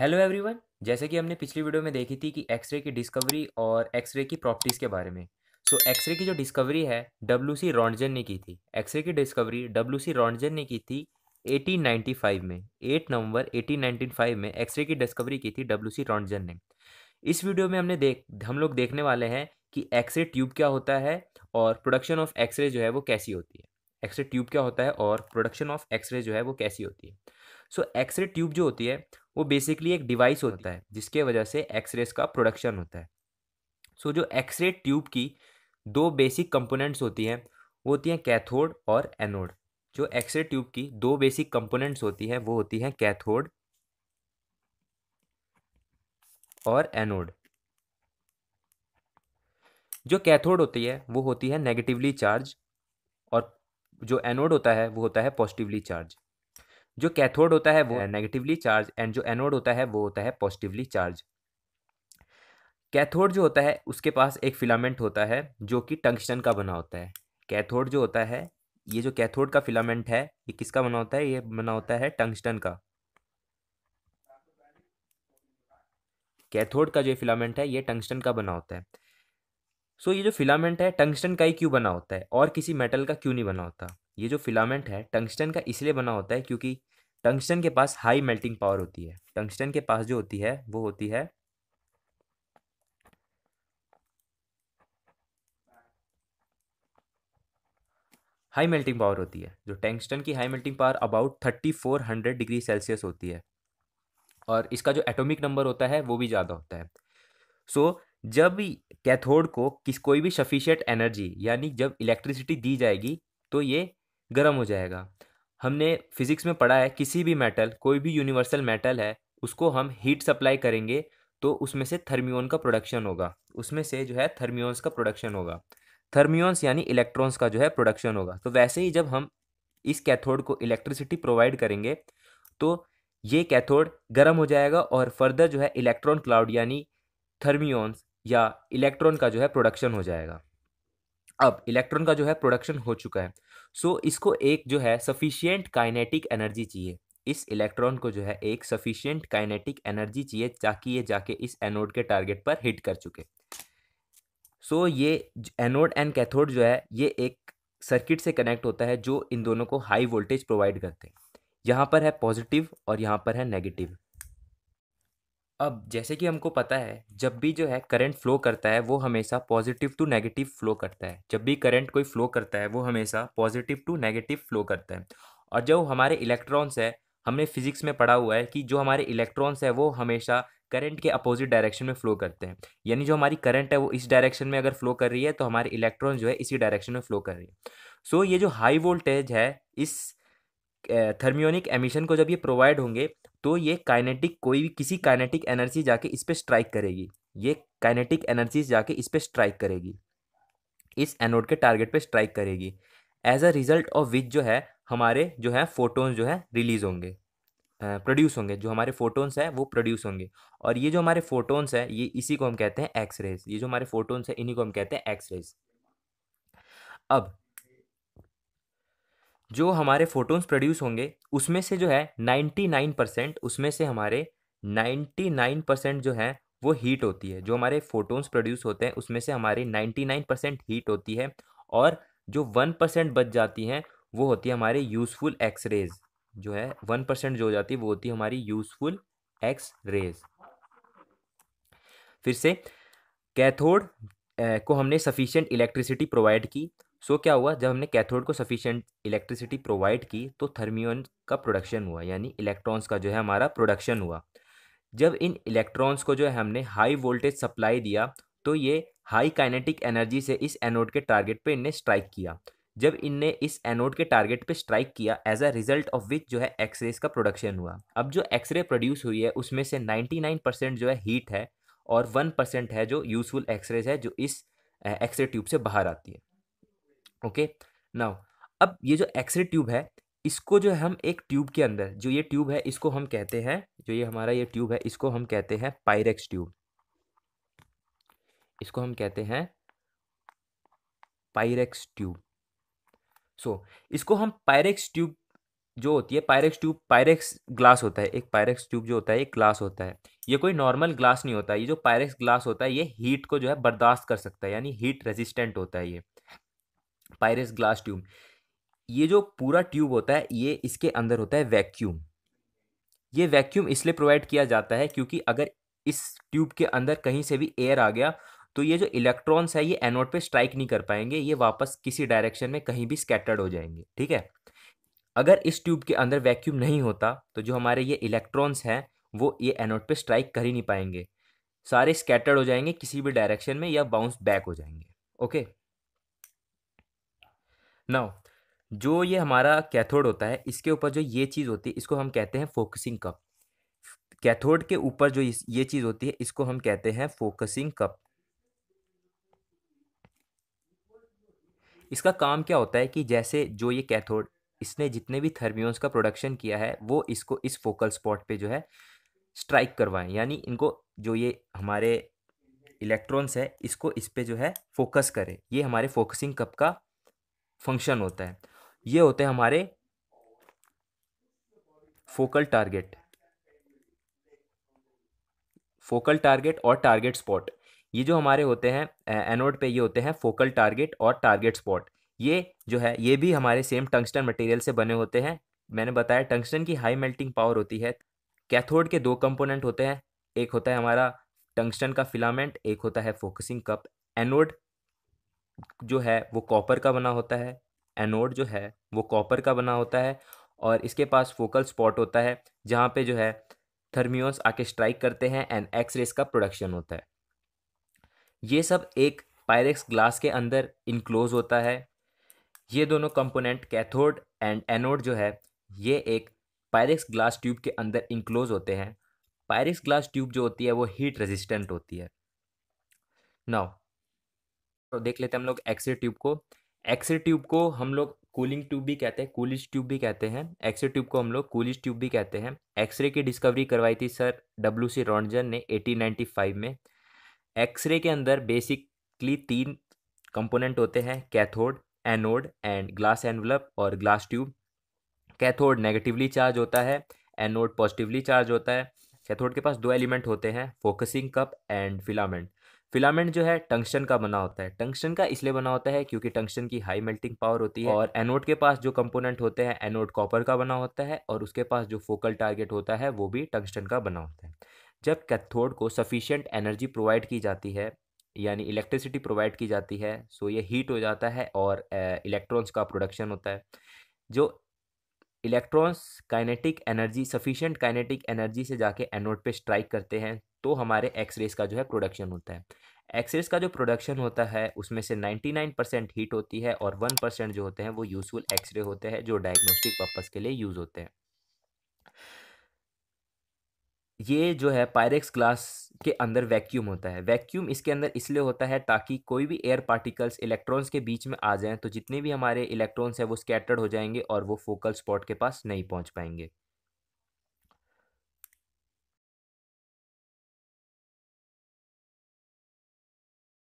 hello everyone जैसे कि हमने पिछली वीडियो में देखी थी कि एक्सरे की डिस्कवरी और एक्सरे की प्रॉपर्टीज़ के बारे में सो so, एक्सरे की जो डिस्कवरी है डब्ल्यू सी रॉन्जन ने की थी एक्सरे की डिस्कवरी डब्ल्यू सी रॉन्जन ने की थी 1895 में 8 नवंबर 1895 में एक्सरे की डिस्कवरी की थी डब्ल्यू सी रॉन्जन ने इस वीडियो में हमने देख हम लोग देखने वाले हैं कि एक्सरे ट्यूब क्या होता है और प्रोडक्शन ऑफ एक्सरे जो है वो कैसी होती है एक्सरे ट्यूब क्या होता है और प्रोडक्शन ऑफ एक्सरे जो है वो कैसी होती है सो एक्सरे ट्यूब जो होती है वो बेसिकली एक डिवाइस होता है जिसके वजह से एक्सरेस का प्रोडक्शन होता है सो so, जो एक्सरे ट्यूब की दो बेसिक कंपोनेंट्स होती हैं वो होती हैं कैथोड और एनोड जो एक्सरे ट्यूब की दो बेसिक कंपोनेंट्स होती हैं वो होती हैं कैथोड और एनोड जो कैथोड होती है वो होती है नेगेटिवली चार्ज और जो एनोड होता है वो होता है पॉजिटिवली चार्ज जो कैथोड होता है वो नेगेटिवली चार्ज एंड जो एनोड होता है वो होता है पॉजिटिवली चार्ज कैथोड जो होता है उसके पास एक फिलामेंट होता है जो कि टंगस्टन का बना होता है कैथोड जो होता है ये जो कैथोड का फिलामेंट है ये किसका बना होता है ये बना होता है टंगस्टन का कैथोड का जो फिलामेंट है ये टंगस्टन का बना होता है सो so, ये जो फिलामेंट है टंगस्टन का ही क्यों बना होता है और किसी मेटल का क्यों नहीं बना होता ये जो फिलामेंट है टंगस्टन का इसलिए बना होता है क्योंकि टंगस्टन के पास हाई मेल्टिंग पावर होती है टंगस्टन के पास जो होती है वो होती है हाई मेल्टिंग पावर होती है जो टंगस्टन की high melting power about thirty four hundred degree Celsius होती है और इसका जो एटॉमिक नंबर होता है वो भी ज़्यादा होता है सो so, जब कैथोड को किस कोई भी सफिशियंट एनर्जी यानी जब इलेक्ट्रिसिटी दी जाएगी तो ये गर्म हो जाएगा हमने फिजिक्स में पढ़ा है किसी भी मेटल कोई भी यूनिवर्सल मेटल है उसको हम हीट सप्लाई करेंगे तो उसमें से थर्मियोन का प्रोडक्शन होगा उसमें से जो है थर्मियोन्स का प्रोडक्शन होगा थर्मियोन्स यानी इलेक्ट्रॉन्स का जो है प्रोडक्शन होगा तो वैसे ही जब हम इस कैथोड को इलेक्ट्रिसिटी प्रोवाइड करेंगे तो ये कैथोड गर्म हो जाएगा और फर्दर जो है इलेक्ट्रॉन क्लाउड यानी थर्मियोन्स या इलेक्ट्रॉन का जो है प्रोडक्शन हो जाएगा अब इलेक्ट्रॉन का जो है प्रोडक्शन हो चुका है सो so, इसको एक जो है सफिशियंट काइनेटिक एनर्जी चाहिए इस इलेक्ट्रॉन को जो है एक सफिशियंट काइनेटिक एनर्जी चाहिए ताकि ये जाके इस एनोड के टारगेट पर हिट कर चुके सो so, ये एनोड एंड कैथोड जो है ये एक सर्किट से कनेक्ट होता है जो इन दोनों को हाई वोल्टेज प्रोवाइड करते हैं यहाँ पर है पॉजिटिव और यहाँ पर है नेगेटिव अब जैसे कि हमको पता है जब भी जो है करंट फ्लो करता है वो हमेशा पॉजिटिव टू नेगेटिव फ्लो करता है जब भी करंट कोई फ्लो करता है वो हमेशा पॉजिटिव टू नेगेटिव फ्लो करता है और जो हमारे इलेक्ट्रॉन्स है हमने फिजिक्स में पढ़ा हुआ है कि जो हमारे इलेक्ट्रॉन्स है वो हमेशा करंट के अपोजिट डायरेक्शन में फ्लो करते हैं यानी जो हमारी करंट है वो इस डायरेक्शन में अगर फ्लो कर रही है तो हमारे इलेक्ट्रॉन जो है इसी डायरेक्शन में फ्लो कर रही है सो so, ये जो हाई वोल्टेज है इस थर्मियोनिक एमिशन को जब ये प्रोवाइड होंगे तो ये काइनेटिक कोई भी किसी काइनेटिक एनर्जी जाके इस पर स्ट्राइक करेगी ये काइनेटिक एनर्जी जाके इस पर स्ट्राइक करेगी इस एनोड के टारगेट पे स्ट्राइक करेगी as a result of which जो है हमारे जो है फोटोन्स जो है रिलीज होंगे प्रोड्यूस होंगे जो हमारे फोटोन्स हैं वो प्रोड्यूस होंगे और ये जो हमारे फोटोन्स हैं ये इसी को हम कहते हैं एक्स रेज ये जो हमारे फोटोन्स हैं इन्हीं को हम कहते हैं एक्स रेज अब जो हमारे फोटोन्स प्रोड्यूस होंगे उसमें से जो है 99 परसेंट उसमें से हमारे 99 परसेंट जो है वो हीट होती है जो हमारे फोटोन्स प्रोड्यूस होते हैं उसमें से हमारी 99 परसेंट हीट होती है और जो वन परसेंट बच जाती हैं वो होती है हमारे यूज़फुल एक्स रेज जो है वन परसेंट जो हो जाती है वो होती है हमारी यूज़फुल एक्स रेज फिर से कैथोड को हमने सफिशेंट इलेक्ट्रिसिटी प्रोवाइड की सो so, क्या हुआ जब हमने कैथोड को सफिशियंट इलेक्ट्रिसिटी प्रोवाइड की तो थर्मियन का प्रोडक्शन हुआ यानी इलेक्ट्रॉन्स का जो है हमारा प्रोडक्शन हुआ जब इन इलेक्ट्रॉन्स को जो है हमने हाई वोल्टेज सप्लाई दिया तो ये हाई काइनेटिक एनर्जी से इस एनोड के टारगेट पे इनने स्ट्राइक किया जब इनने इस एनोड के टारगेट पे स्ट्राइक किया as a result of which जो है एक्सरेज का प्रोडक्शन हुआ अब जो एक्सरे प्रोड्यूस हुई है उसमें से 99 परसेंट जो है हीट है और 1 परसेंट है जो यूजफुल एक्सरेज है जो इस एक्सरे ट्यूब से बाहर आती है ओके नाउ अब ये जो एक्सरे ट्यूब है इसको जो है हम एक ट्यूब के अंदर जो ये ट्यूब है इसको हम कहते हैं जो ये हमारा ये ट्यूब है इसको हम कहते हैं पायरेक्स ट्यूब इसको हम कहते हैं पायरेक्स ट्यूब सो इसको हम पायरेक्स ट्यूब जो होती है पायरेक्स ट्यूब पायरेक्स ग्लास होता है एक पायरेक्स ट्यूब जो होता है एक ग्लास होता है ये कोई नॉर्मल ग्लास नहीं होता ये जो पायरेक्स ग्लास होता है ये हीट को जो है बर्दाश्त कर सकता है यानी हीट रेजिस्टेंट होता है ये पायरस ग्लास ट्यूब ये जो पूरा ट्यूब होता है ये इसके अंदर होता है वैक्यूम ये वैक्यूम इसलिए प्रोवाइड किया जाता है क्योंकि अगर इस ट्यूब के अंदर कहीं से भी एयर आ गया तो ये जो इलेक्ट्रॉन्स है ये एनोड पे स्ट्राइक नहीं कर पाएंगे ये वापस किसी डायरेक्शन में कहीं भी स्कैटर्ड हो जाएंगे ठीक है अगर इस ट्यूब के अंदर वैक्यूम नहीं होता तो जो हमारे ये इलेक्ट्रॉन्स हैं वो ये एनोड पे स्ट्राइक कर ही नहीं पाएंगे सारे स्कैटर्ड हो जाएंगे किसी भी डायरेक्शन में या बाउंस बैक हो जाएंगे ओके नाउ जो ये हमारा कैथोड होता है इसके ऊपर जो ये चीज़ होती है इसको हम कहते हैं फोकसिंग कप कैथोड के ऊपर जो ये चीज़ होती है इसको हम कहते हैं फोकसिंग कप इसका काम क्या होता है कि जैसे जो ये कैथोड इसने जितने भी थर्मियोन्स का प्रोडक्शन किया है वो इसको इस फोकल स्पॉट पे जो है स्ट्राइक करवाएं यानी इनको जो ये हमारे इलेक्ट्रॉन्स है इसको इस पे जो है फोकस करें ये हमारे फोकसिंग कप का फंक्शन होता है ये होते हैं हमारे फोकल टारगेट फोकल टारगेट और टारगेट स्पॉट ये जो हमारे होते हैं एनोड पे ये होते हैं फोकल टारगेट और टारगेट स्पॉट ये जो है ये भी हमारे सेम टंगस्टन मटेरियल से बने होते हैं मैंने बताया टंगस्टन की हाई मेल्टिंग पावर होती है कैथोड के दो कंपोनेंट होते हैं एक होता है हमारा टंगस्टन का फिलामेंट एक होता है फोकसिंग कप एनोड जो है वो कॉपर का बना होता है एनोड जो है वो कॉपर का बना होता है और इसके पास फोकल स्पॉट होता है जहाँ पे जो है थर्मियोस आके स्ट्राइक करते हैं एंड एक्स रेस का प्रोडक्शन होता है ये सब एक पायरेक्स ग्लास के अंदर इनक्लोज होता है ये दोनों कंपोनेंट कैथोड एंड एनोड जो है ये एक पायरेक्स ग्लास ट्यूब के अंदर इंक्लोज होते हैं पायरेक्स ग्लास ट्यूब जो होती है वो हीट रेजिस्टेंट होती है नाउ तो देख लेते हैं हम लोग एक्सरे ट्यूब को एक्सरे ट्यूब को हम लोग कूलिंग ट्यूब भी कहते हैं कूलिज ट्यूब भी कहते हैं एक्सरे ट्यूब को हम लोग कूलिज ट्यूब भी कहते हैं एक्सरे की डिस्कवरी करवाई थी सर डब्ल्यू सी रॉन्जन ने 1895 में एक्सरे के अंदर बेसिकली तीन कंपोनेंट होते हैं cathode anode and glass envelope और glass tube cathode negatively charge होता है एनोड पॉजिटिवली चार्ज होता है कैथोड के पास दो एलिमेंट होते हैं focusing cup and filament filament जो है टंक्शन का बना होता है टंक्शन का इसलिए बना होता है क्योंकि टंक्शन की हाई मेल्टिंग पावर होती है और एनोड के पास जो कंपोनेंट होते हैं एनोड कॉपर का बना होता है और उसके पास जो फोकल टारगेट होता है वो भी टंक्शन का बना होता है जब कैथोड को सफिशियंट एनर्जी प्रोवाइड की जाती है यानी इलेक्ट्रिसिटी प्रोवाइड की जाती है सो ये हीट हो जाता है और इलेक्ट्रॉन्स का प्रोडक्शन होता है जो electrons kinetic energy sufficient kinetic energy से जाके एनोड पे स्ट्राइक करते हैं तो हमारे एक्सरेज का जो है प्रोडक्शन होता है एक्सरेज का जो प्रोडक्शन होता है उसमें से 99 परसेंट हीट होती है और 1 परसेंट जो होते हैं वो यूजफुल एक्सरे होते हैं जो डायग्नोस्टिक पर्पज के लिए यूज़ होते हैं ये जो है पायरेक्स ग्लास के अंदर वैक्यूम होता है वैक्यूम इसके अंदर इसलिए होता है ताकि कोई भी एयर पार्टिकल्स इलेक्ट्रॉन्स के बीच में आ जाएं तो जितने भी हमारे इलेक्ट्रॉन्स हैं वो स्कैटर्ड हो जाएंगे और वो फोकल स्पॉट के पास नहीं पहुंच पाएंगे